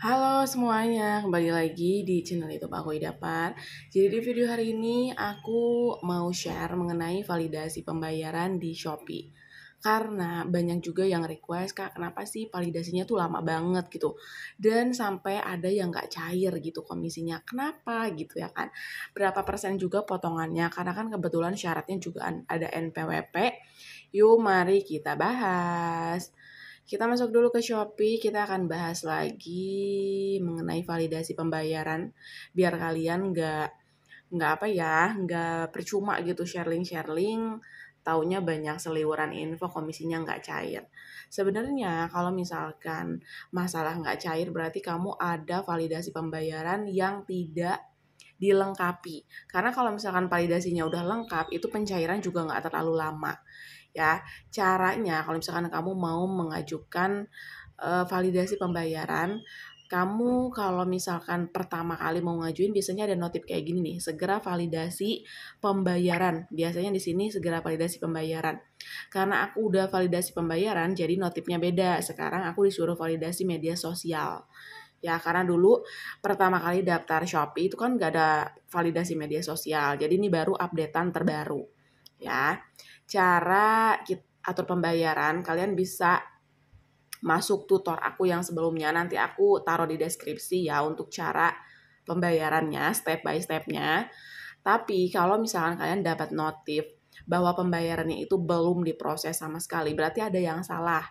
Halo semuanya, kembali lagi di channel YouTube aku Idapar. Jadi di video hari ini aku mau share mengenai validasi pembayaran di Shopee karena banyak juga yang request kak kenapa sih validasinya tuh lama banget gitu dan sampai ada yang nggak cair gitu komisinya kenapa gitu ya kan berapa persen juga potongannya karena kan kebetulan syaratnya juga ada NPWP yuk mari kita bahas kita masuk dulu ke Shopee, kita akan bahas lagi mengenai validasi pembayaran biar kalian nggak nggak apa ya nggak percuma gitu sharing sharing taunya banyak seliwuran info komisinya nggak cair. Sebenarnya kalau misalkan masalah nggak cair berarti kamu ada validasi pembayaran yang tidak dilengkapi. Karena kalau misalkan validasinya udah lengkap, itu pencairan juga nggak terlalu lama. Ya, caranya kalau misalkan kamu mau mengajukan eh, validasi pembayaran, kamu kalau misalkan pertama kali mau ngajuin biasanya ada notif kayak gini nih, segera validasi pembayaran. Biasanya di sini segera validasi pembayaran. Karena aku udah validasi pembayaran, jadi notifnya beda. Sekarang aku disuruh validasi media sosial. Ya, karena dulu pertama kali daftar Shopee itu kan gak ada validasi media sosial. Jadi ini baru updatean terbaru. Ya, cara kita atur pembayaran, kalian bisa masuk tutor aku yang sebelumnya. Nanti aku taruh di deskripsi ya untuk cara pembayarannya, step by stepnya. Tapi kalau misalkan kalian dapat notif bahwa pembayarannya itu belum diproses sama sekali, berarti ada yang salah.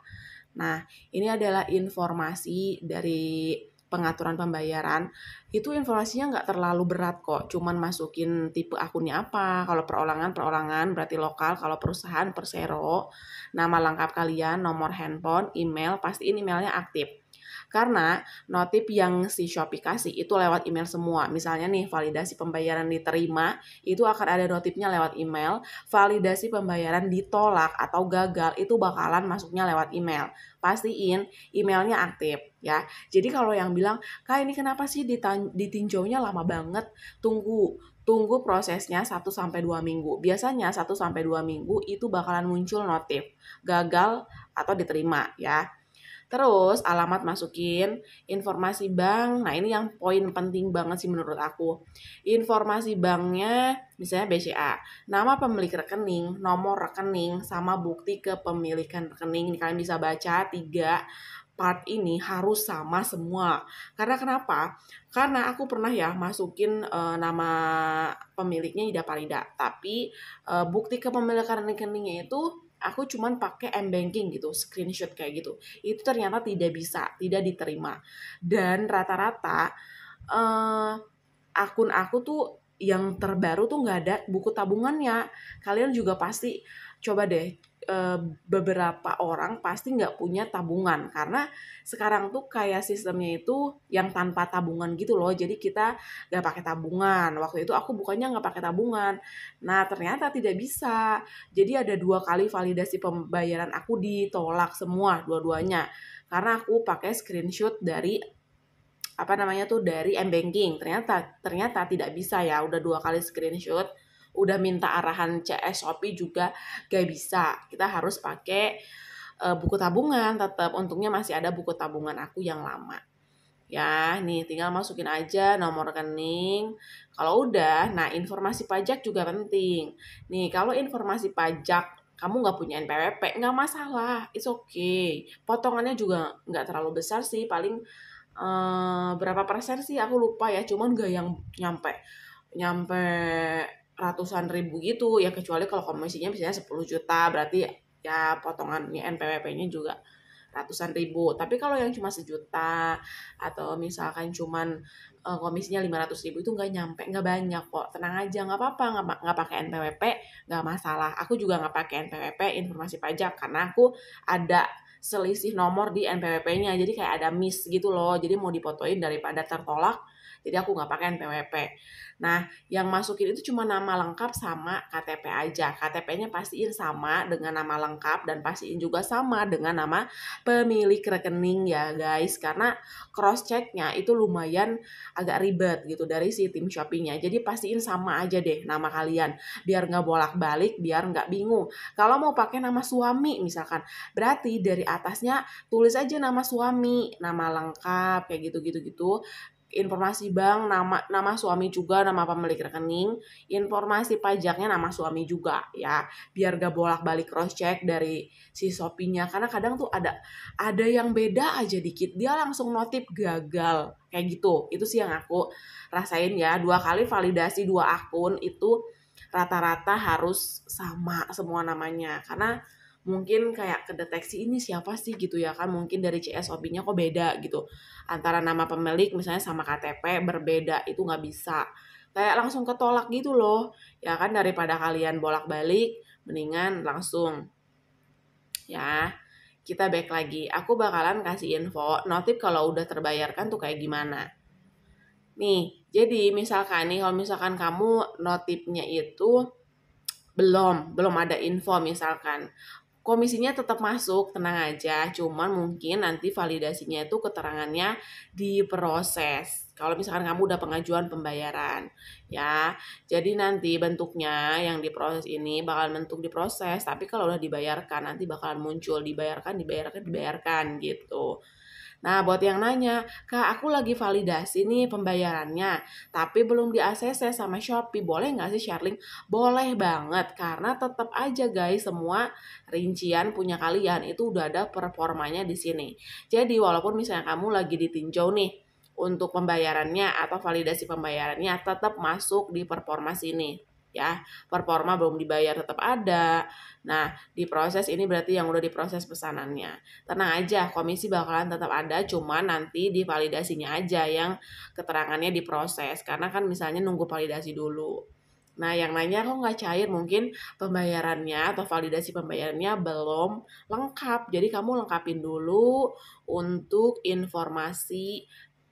Nah, ini adalah informasi dari pengaturan pembayaran itu informasinya nggak terlalu berat kok cuman masukin tipe akunnya apa kalau perorangan perorangan berarti lokal kalau perusahaan persero nama lengkap kalian nomor handphone email pastiin emailnya aktif karena notif yang si Shopee kasih itu lewat email semua. Misalnya nih validasi pembayaran diterima itu akan ada notifnya lewat email. Validasi pembayaran ditolak atau gagal itu bakalan masuknya lewat email. Pastiin emailnya aktif ya. Jadi kalau yang bilang, "Kak, ini kenapa sih ditinjaunya lama banget?" Tunggu, tunggu prosesnya 1 sampai 2 minggu. Biasanya 1 sampai 2 minggu itu bakalan muncul notif gagal atau diterima ya. Terus alamat masukin, informasi bank. Nah, ini yang poin penting banget sih menurut aku. Informasi banknya misalnya BCA, nama pemilik rekening, nomor rekening, sama bukti kepemilikan rekening. Ini kalian bisa baca tiga part ini harus sama semua. Karena kenapa? Karena aku pernah ya masukin e, nama pemiliknya Ida Parida, tapi e, bukti kepemilikan rekeningnya itu aku cuman pakai m banking gitu screenshot kayak gitu itu ternyata tidak bisa tidak diterima dan rata-rata uh, akun aku tuh yang terbaru tuh nggak ada buku tabungannya kalian juga pasti coba deh Eh, beberapa orang pasti nggak punya tabungan karena sekarang tuh kayak sistemnya itu yang tanpa tabungan gitu loh jadi kita nggak pakai tabungan waktu itu aku bukannya nggak pakai tabungan nah ternyata tidak bisa jadi ada dua kali validasi pembayaran aku ditolak semua dua-duanya karena aku pakai screenshot dari apa namanya tuh dari m banking ternyata ternyata tidak bisa ya udah dua kali screenshot udah minta arahan CS Shopee juga gak bisa kita harus pakai uh, buku tabungan tetap untungnya masih ada buku tabungan aku yang lama ya nih tinggal masukin aja nomor rekening kalau udah nah informasi pajak juga penting nih kalau informasi pajak kamu nggak punya NPWP nggak masalah it's okay potongannya juga nggak terlalu besar sih paling uh, berapa persen sih aku lupa ya cuman gak yang nyampe nyampe ratusan ribu gitu ya kecuali kalau komisinya misalnya 10 juta berarti ya potongannya NPWP-nya juga ratusan ribu tapi kalau yang cuma sejuta atau misalkan cuma uh, eh, komisinya 500 ribu itu nggak nyampe nggak banyak kok tenang aja nggak apa-apa nggak nggak pakai NPWP nggak masalah aku juga nggak pakai NPWP informasi pajak karena aku ada selisih nomor di NPWP-nya jadi kayak ada miss gitu loh jadi mau dipotoin daripada tertolak jadi aku nggak pakai NPWP nah yang masukin itu cuma nama lengkap sama KTP aja KTP-nya pastiin sama dengan nama lengkap dan pastiin juga sama dengan nama pemilik rekening ya guys karena cross checknya itu lumayan agak ribet gitu dari si tim shoppingnya jadi pastiin sama aja deh nama kalian biar nggak bolak balik biar nggak bingung kalau mau pakai nama suami misalkan berarti dari atasnya tulis aja nama suami nama lengkap kayak gitu gitu gitu informasi bank, nama nama suami juga, nama pemilik rekening, informasi pajaknya nama suami juga ya. Biar gak bolak-balik cross check dari si Shopee-nya karena kadang tuh ada ada yang beda aja dikit, dia langsung notif gagal. Kayak gitu. Itu sih yang aku rasain ya. Dua kali validasi dua akun itu rata-rata harus sama semua namanya karena mungkin kayak kedeteksi ini siapa sih gitu ya kan mungkin dari CSOP-nya kok beda gitu antara nama pemilik misalnya sama KTP berbeda itu nggak bisa kayak langsung ketolak gitu loh ya kan daripada kalian bolak-balik mendingan langsung ya kita back lagi aku bakalan kasih info notif kalau udah terbayarkan tuh kayak gimana nih jadi misalkan nih kalau misalkan kamu notifnya itu belum belum ada info misalkan komisinya tetap masuk, tenang aja. Cuman mungkin nanti validasinya itu keterangannya diproses. Kalau misalkan kamu udah pengajuan pembayaran, ya. Jadi nanti bentuknya yang diproses ini bakalan bentuk diproses, tapi kalau udah dibayarkan nanti bakalan muncul dibayarkan, dibayarkan, dibayarkan gitu. Nah, buat yang nanya, Kak, aku lagi validasi nih pembayarannya, tapi belum di ACC sama Shopee, boleh nggak sih share Boleh banget, karena tetap aja guys, semua rincian punya kalian itu udah ada performanya di sini. Jadi, walaupun misalnya kamu lagi ditinjau nih, untuk pembayarannya atau validasi pembayarannya tetap masuk di performa sini ya performa belum dibayar tetap ada nah di proses ini berarti yang udah diproses pesanannya tenang aja komisi bakalan tetap ada cuma nanti divalidasinya aja yang keterangannya diproses karena kan misalnya nunggu validasi dulu nah yang nanya kok nggak cair mungkin pembayarannya atau validasi pembayarannya belum lengkap jadi kamu lengkapin dulu untuk informasi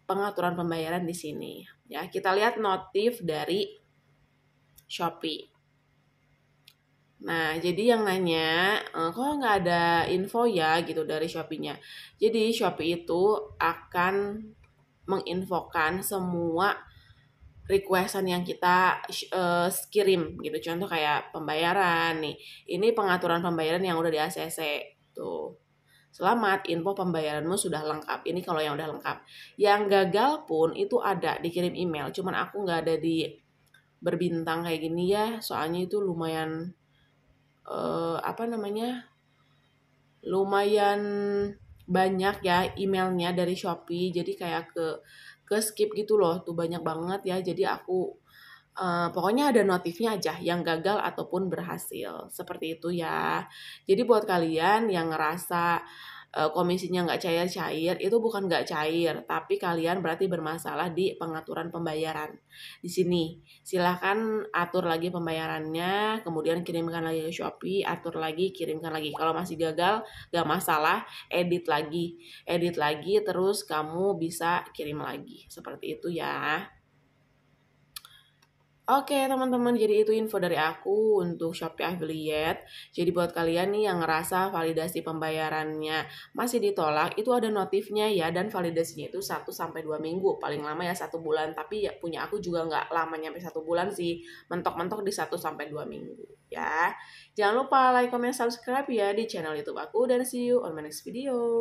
pengaturan pembayaran di sini ya kita lihat notif dari Shopee. Nah, jadi yang nanya, eh, kok nggak ada info ya gitu dari Shopee-nya. Jadi Shopee itu akan menginfokan semua requestan yang kita uh, kirim gitu. Contoh kayak pembayaran nih. Ini pengaturan pembayaran yang udah di ACC tuh. Selamat, info pembayaranmu sudah lengkap. Ini kalau yang udah lengkap. Yang gagal pun itu ada dikirim email. Cuman aku nggak ada di berbintang kayak gini ya soalnya itu lumayan uh, apa namanya lumayan banyak ya emailnya dari Shopee jadi kayak ke ke skip gitu loh tuh banyak banget ya jadi aku uh, pokoknya ada notifnya aja yang gagal ataupun berhasil seperti itu ya jadi buat kalian yang ngerasa Eh, komisinya nggak cair-cair, itu bukan nggak cair, tapi kalian berarti bermasalah di pengaturan pembayaran. Di sini, silahkan atur lagi pembayarannya, kemudian kirimkan lagi ke Shopee, atur lagi, kirimkan lagi. Kalau masih gagal, nggak masalah, edit lagi. Edit lagi, terus kamu bisa kirim lagi. Seperti itu ya. Oke teman-teman, jadi itu info dari aku untuk Shopee Affiliate. Jadi buat kalian nih yang ngerasa validasi pembayarannya masih ditolak, itu ada notifnya ya, dan validasinya itu 1-2 minggu, paling lama ya satu bulan. Tapi ya punya aku juga nggak lama nyampe satu bulan sih, mentok-mentok di 1-2 minggu ya. Jangan lupa like, comment, subscribe ya di channel YouTube aku, dan see you on my next video.